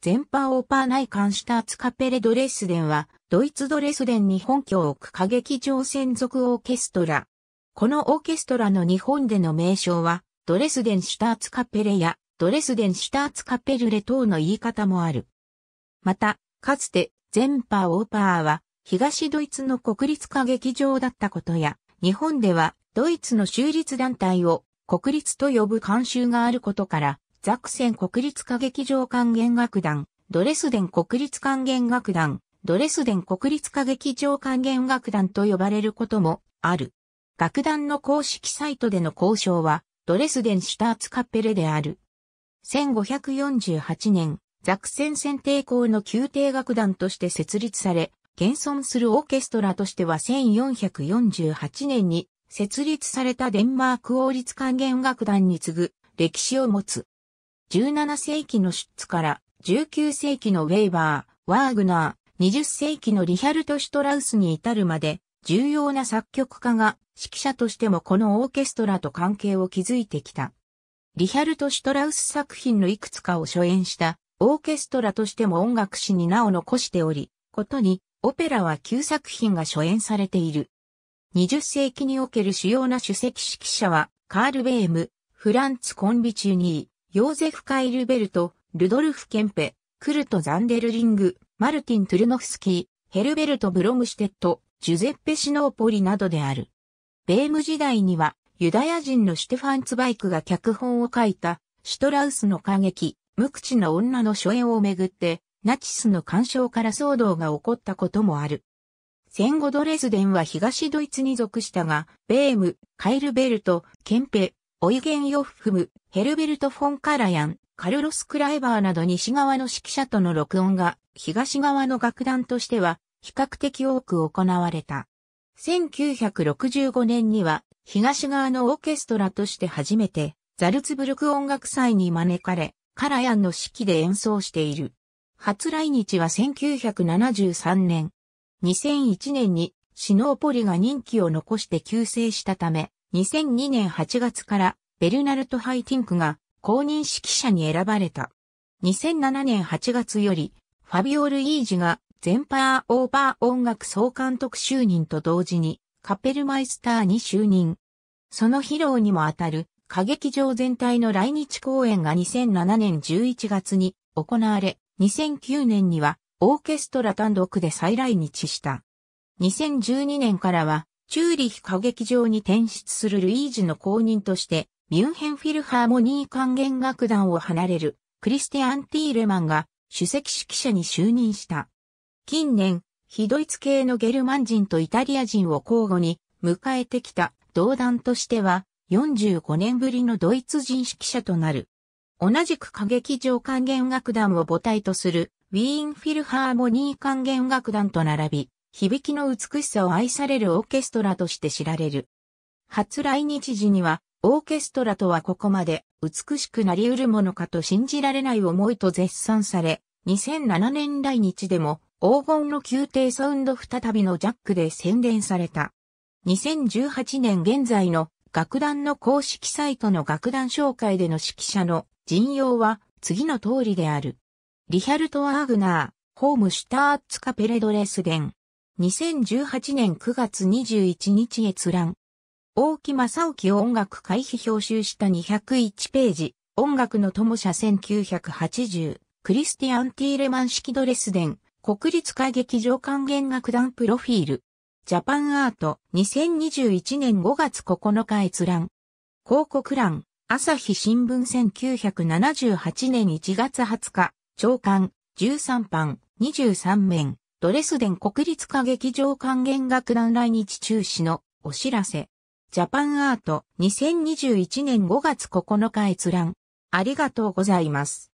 全般オーパー内関シュターツカペレドレスデンは、ドイツドレスデンに本拠を置く歌劇場専属オーケストラ。このオーケストラの日本での名称は、ドレスデンシュターツカペレや、ドレスデンシュターツカペルレ等の言い方もある。また、かつて、全般オーパーは、東ドイツの国立歌劇場だったことや、日本では、ドイツの州立団体を、国立と呼ぶ慣習があることから、ザクセン国立歌劇場管弦楽団、ドレスデン国立管弦楽団、ドレスデン国立歌劇場管弦楽団と呼ばれることもある。楽団の公式サイトでの交渉は、ドレスデンシュターツカッペレである。1548年、ザクセン選定校の宮廷楽団として設立され、現存するオーケストラとしては1448年に設立されたデンマーク王立管弦楽団に次ぐ歴史を持つ。17世紀のシュッツから19世紀のウェイバー、ワーグナー、20世紀のリヒャルト・シュトラウスに至るまで重要な作曲家が指揮者としてもこのオーケストラと関係を築いてきた。リヒャルト・シュトラウス作品のいくつかを初演したオーケストラとしても音楽史に名を残しており、ことにオペラは9作品が初演されている。20世紀における主要な首席指揮者はカール・ベーム、フランツ・コンビチュニー、ヨーゼフ・カイルベルト、ルドルフ・ケンペ、クルト・ザンデルリング、マルティン・トゥルノフスキー、ヘルベルト・ブロムシテッド、ジュゼッペ・シノーポリなどである。ベーム時代には、ユダヤ人のシュテファン・ツバイクが脚本を書いた、シュトラウスの過激、無口な女の初演をめぐって、ナチスの干渉から騒動が起こったこともある。戦後ドレスデンは東ドイツに属したが、ベーム、カイルベルト、ケンペ、オイゲン・ヨッフム、ヘルベルト・フォン・カラヤン、カルロス・クライバーなど西側の指揮者との録音が東側の楽団としては比較的多く行われた。1965年には東側のオーケストラとして初めてザルツブルク音楽祭に招かれ、カラヤンの指揮で演奏している。初来日は1973年。2001年にシノーポリが任期を残して救世したため、2002年8月からベルナルト・ハイティンクが公認指揮者に選ばれた。2007年8月よりファビオ・ルイージが全パーオーバー音楽総監督就任と同時にカペルマイスターに就任。その披露にもあたる歌劇場全体の来日公演が2007年11月に行われ、2009年にはオーケストラ単独で再来日した。2012年からはチューリヒ歌劇場に転出するルイージの後任として、ミュンヘンフィルハーモニー管弦楽団を離れるクリスティアン・ティーレマンが主席指揮者に就任した。近年、非ドイツ系のゲルマン人とイタリア人を交互に迎えてきた同団としては45年ぶりのドイツ人指揮者となる。同じく歌劇場管弦楽団を母体とするウィーンフィルハーモニー管弦楽団と並び、響きの美しさを愛されるオーケストラとして知られる。初来日時には、オーケストラとはここまで美しくなり得るものかと信じられない思いと絶賛され、2007年来日でも黄金の宮廷サウンド再びのジャックで宣伝された。2018年現在の楽団の公式サイトの楽団紹介での指揮者の陣容は次の通りである。リヒャルト・アーグナー、ホームシュターツカペレドレスデン。2018年9月21日閲覧。大木正興音楽回避表集した201ページ。音楽の友社1980。クリスティアン・ティーレマン式ドレスデン。国立歌劇場管弦楽団プロフィール。ジャパンアート2021年5月9日閲覧。広告欄。朝日新聞1978年1月20日。長官13版23面。ドレスデン国立歌劇場管弦楽団来日中止のお知らせ。ジャパンアート2021年5月9日閲覧。ありがとうございます。